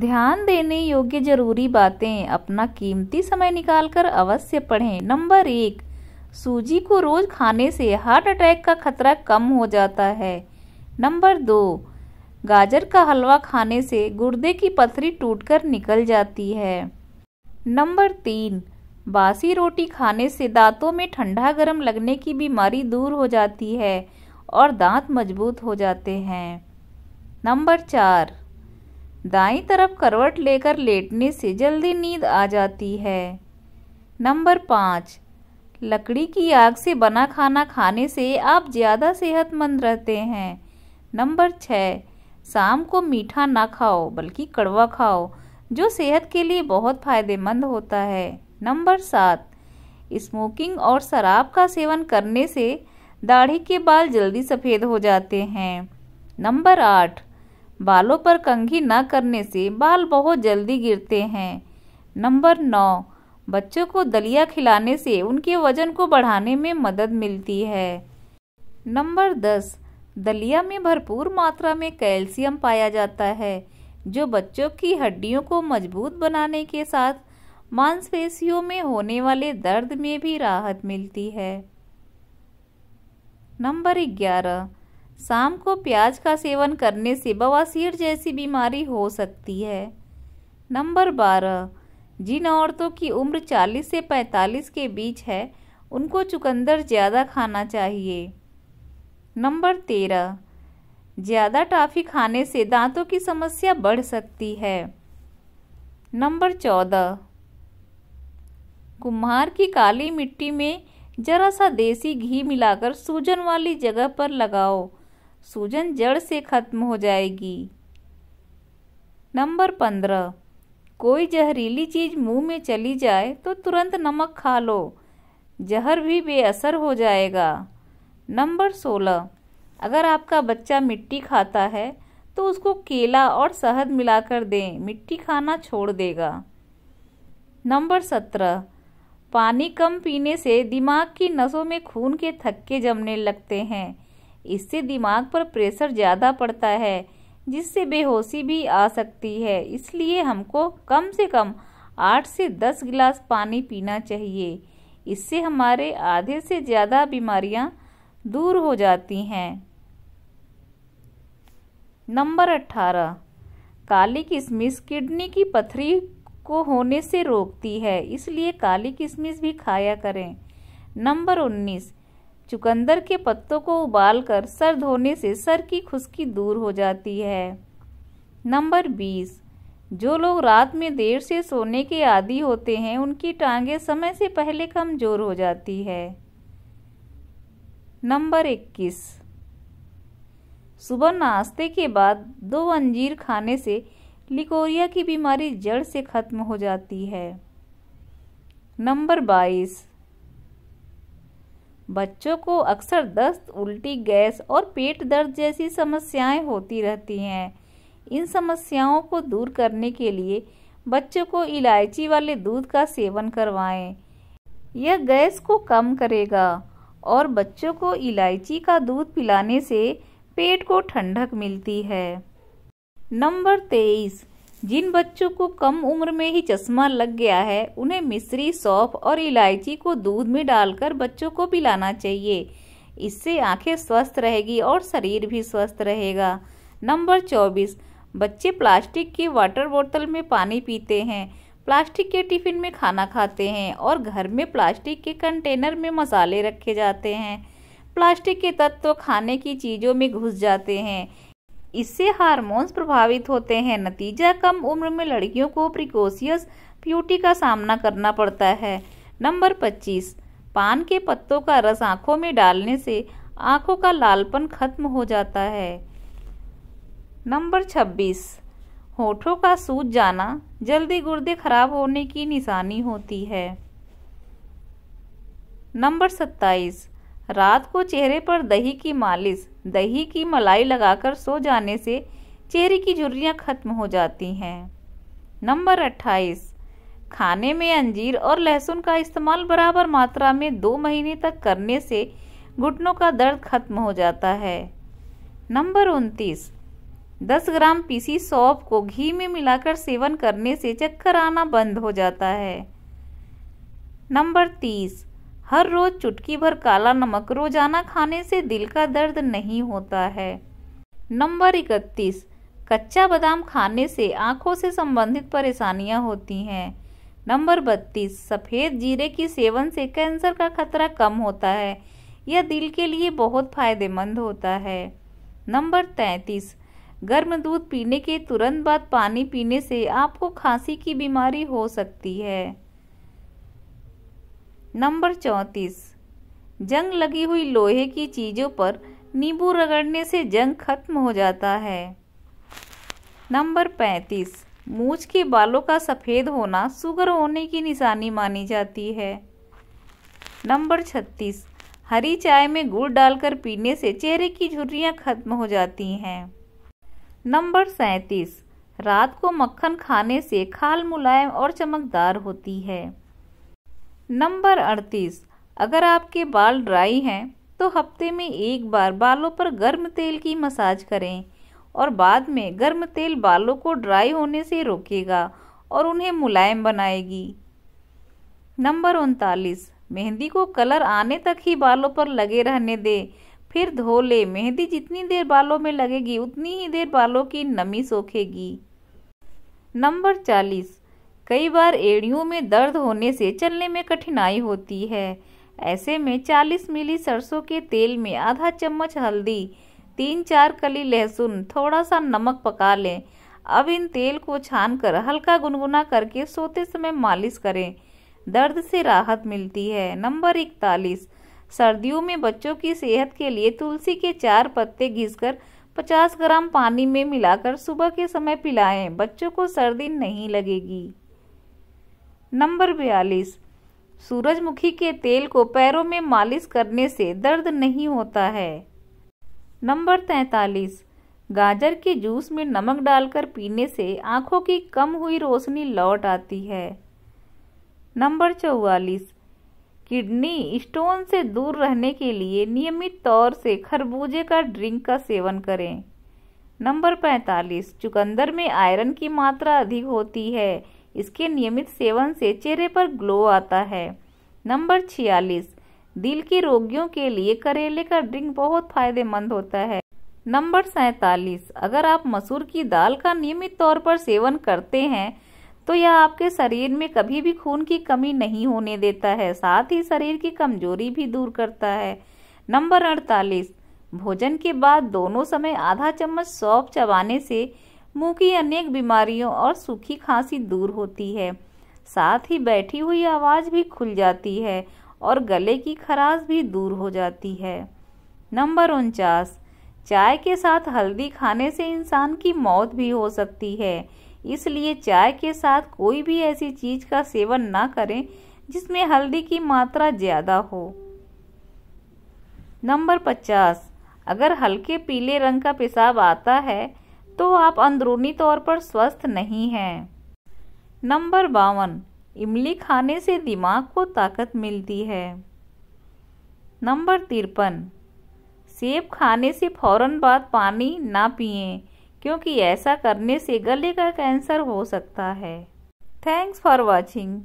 ध्यान देने योग्य जरूरी बातें अपना कीमती समय निकालकर अवश्य पढ़ें नंबर एक सूजी को रोज खाने से हार्ट अटैक का खतरा कम हो जाता है नंबर दो गाजर का हलवा खाने से गुर्दे की पथरी टूटकर निकल जाती है नंबर तीन बासी रोटी खाने से दांतों में ठंडा गर्म लगने की बीमारी दूर हो जाती है और दांत मजबूत हो जाते हैं नंबर चार दाई तरफ करवट लेकर लेटने से जल्दी नींद आ जाती है नंबर पाँच लकड़ी की आग से बना खाना खाने से आप ज़्यादा सेहतमंद रहते हैं नंबर छः शाम को मीठा ना खाओ बल्कि कड़वा खाओ जो सेहत के लिए बहुत फ़ायदेमंद होता है नंबर सात स्मोकिंग और शराब का सेवन करने से दाढ़ी के बाल जल्दी सफ़ेद हो जाते हैं नंबर आठ बालों पर कंघी न करने से बाल बहुत जल्दी गिरते हैं नंबर नौ बच्चों को दलिया खिलाने से उनके वजन को बढ़ाने में मदद मिलती है नंबर दस दलिया में भरपूर मात्रा में कैल्शियम पाया जाता है जो बच्चों की हड्डियों को मजबूत बनाने के साथ मांसपेशियों में होने वाले दर्द में भी राहत मिलती है नंबर ग्यारह शाम को प्याज का सेवन करने से बवासीर जैसी बीमारी हो सकती है नंबर बारह जिन औरतों की उम्र 40 से 45 के बीच है उनको चुकंदर ज़्यादा खाना चाहिए नंबर तेरह ज़्यादा टाफ़ी खाने से दांतों की समस्या बढ़ सकती है नंबर चौदह कुम्हार की काली मिट्टी में ज़रा सा देसी घी मिलाकर सूजन वाली जगह पर लगाओ सूजन जड़ से खत्म हो जाएगी नंबर पंद्रह कोई जहरीली चीज़ मुंह में चली जाए तो तुरंत नमक खा लो जहर भी बेअसर हो जाएगा नंबर सोलह अगर आपका बच्चा मिट्टी खाता है तो उसको केला और शहद मिलाकर दें मिट्टी खाना छोड़ देगा नंबर सत्रह पानी कम पीने से दिमाग की नसों में खून के थक्के जमने लगते हैं इससे दिमाग पर प्रेशर ज़्यादा पड़ता है जिससे बेहोशी भी आ सकती है इसलिए हमको कम से कम आठ से दस गिलास पानी पीना चाहिए इससे हमारे आधे से ज़्यादा बीमारियाँ दूर हो जाती हैं नंबर अट्ठारह काली किशमिश किडनी की पथरी को होने से रोकती है इसलिए काली किशमिश भी खाया करें नंबर उन्नीस चुकंदर के पत्तों को उबालकर सर धोने से सर की खुश्की दूर हो जाती है नंबर बीस जो लोग रात में देर से सोने के आदि होते हैं उनकी टांगें समय से पहले कमज़ोर हो जाती है नंबर इक्कीस सुबह नाश्ते के बाद दो अंजीर खाने से लिकोरिया की बीमारी जड़ से ख़त्म हो जाती है नंबर बाईस बच्चों को अक्सर दस्त उल्टी गैस और पेट दर्द जैसी समस्याएं होती रहती हैं इन समस्याओं को दूर करने के लिए बच्चों को इलायची वाले दूध का सेवन करवाएं। यह गैस को कम करेगा और बच्चों को इलायची का दूध पिलाने से पेट को ठंडक मिलती है नंबर तेईस जिन बच्चों को कम उम्र में ही चश्मा लग गया है उन्हें मिश्री सौंफ और इलायची को दूध में डालकर बच्चों को पिलाना चाहिए इससे आंखें स्वस्थ रहेगी और शरीर भी स्वस्थ रहेगा नंबर चौबीस बच्चे प्लास्टिक के वाटर बोतल में पानी पीते हैं प्लास्टिक के टिफ़िन में खाना खाते हैं और घर में प्लास्टिक के कंटेनर में मसाले रखे जाते हैं प्लास्टिक के तत्व खाने की चीज़ों में घुस जाते हैं इससे हार्मोन्स प्रभावित होते हैं नतीजा कम उम्र में लड़कियों को प्रिकोसियस प्यूटी का सामना करना पड़ता है नंबर 25 पान के पत्तों का रस आँखों में डालने से आँखों का लालपन खत्म हो जाता है नंबर 26 होठों का सूज जाना जल्दी गुर्दे खराब होने की निशानी होती है नंबर सत्ताईस रात को चेहरे पर दही की मालिश दही की मलाई लगाकर सो जाने से चेहरे की झुर्रियाँ खत्म हो जाती हैं नंबर अट्ठाईस खाने में अंजीर और लहसुन का इस्तेमाल बराबर मात्रा में दो महीने तक करने से घुटनों का दर्द खत्म हो जाता है नंबर उनतीस दस ग्राम पीसी सौंफ को घी में मिलाकर सेवन करने से चक्कर आना बंद हो जाता है नंबर तीस हर रोज चुटकी भर काला नमक रोजाना खाने से दिल का दर्द नहीं होता है नंबर इकतीस कच्चा बादाम खाने से आंखों से संबंधित परेशानियां होती हैं नंबर बत्तीस सफ़ेद जीरे की सेवन से कैंसर का खतरा कम होता है यह दिल के लिए बहुत फायदेमंद होता है नंबर तैंतीस गर्म दूध पीने के तुरंत बाद पानी पीने से आपको खांसी की बीमारी हो सकती है नंबर चौंतीस जंग लगी हुई लोहे की चीज़ों पर नींबू रगड़ने से जंग खत्म हो जाता है नंबर पैंतीस मूछ के बालों का सफ़ेद होना सुगर होने की निशानी मानी जाती है नंबर छत्तीस हरी चाय में गुड़ डालकर पीने से चेहरे की झुर्रियाँ खत्म हो जाती हैं नंबर सैंतीस रात को मक्खन खाने से खाल मुलायम और चमकदार होती है नंबर अड़तीस अगर आपके बाल ड्राई हैं तो हफ्ते में एक बार बालों पर गर्म तेल की मसाज करें और बाद में गर्म तेल बालों को ड्राई होने से रोकेगा और उन्हें मुलायम बनाएगी नंबर उनतालीस मेहंदी को कलर आने तक ही बालों पर लगे रहने दें फिर धो ले मेहंदी जितनी देर बालों में लगेगी उतनी ही देर बालों की नमी सोखेगी नंबर चालीस कई बार एड़ियों में दर्द होने से चलने में कठिनाई होती है ऐसे में 40 मिली सरसों के तेल में आधा चम्मच हल्दी तीन चार कली लहसुन थोड़ा सा नमक पका लें अब इन तेल को छानकर हल्का गुनगुना करके सोते समय मालिश करें दर्द से राहत मिलती है नंबर इकतालीस सर्दियों में बच्चों की सेहत के लिए तुलसी के चार पत्ते घिसकर 50 ग्राम पानी में मिलाकर सुबह के समय पिलाएं बच्चों को सर्दी नहीं लगेगी नंबर बयालीस सूरजमुखी के तेल को पैरों में मालिश करने से दर्द नहीं होता है नंबर तैंतालीस गाजर के जूस में नमक डालकर पीने से आंखों की कम हुई रोशनी लौट आती है नंबर चौवालीस किडनी स्टोन से दूर रहने के लिए नियमित तौर से खरबूजे का ड्रिंक का सेवन करें नंबर पैंतालीस चुकंदर में आयरन की मात्रा अधिक होती है इसके नियमित सेवन से चेहरे पर ग्लो आता है नंबर छियालीस दिल के रोगियों के लिए करेले का ड्रिंक बहुत फायदेमंद होता है नंबर सैतालीस अगर आप मसूर की दाल का नियमित तौर पर सेवन करते हैं तो यह आपके शरीर में कभी भी खून की कमी नहीं होने देता है साथ ही शरीर की कमजोरी भी दूर करता है नंबर अड़तालीस भोजन के बाद दोनों समय आधा चम्मच सौंफ चबाने से मुंह की अनेक बीमारियों और सूखी खांसी दूर होती है साथ ही बैठी हुई आवाज़ भी खुल जाती है और गले की खराश भी दूर हो जाती है नंबर उनचास चाय के साथ हल्दी खाने से इंसान की मौत भी हो सकती है इसलिए चाय के साथ कोई भी ऐसी चीज का सेवन ना करें जिसमें हल्दी की मात्रा ज़्यादा हो नंबर पचास अगर हल्के पीले रंग का पेशाब आता है तो आप अंदरूनी तौर पर स्वस्थ नहीं हैं नंबर बावन इमली खाने से दिमाग को ताकत मिलती है नंबर तिरपन सेब खाने से फौरन बाद पानी ना पिए क्योंकि ऐसा करने से गले का कैंसर हो सकता है थैंक्स फॉर वॉचिंग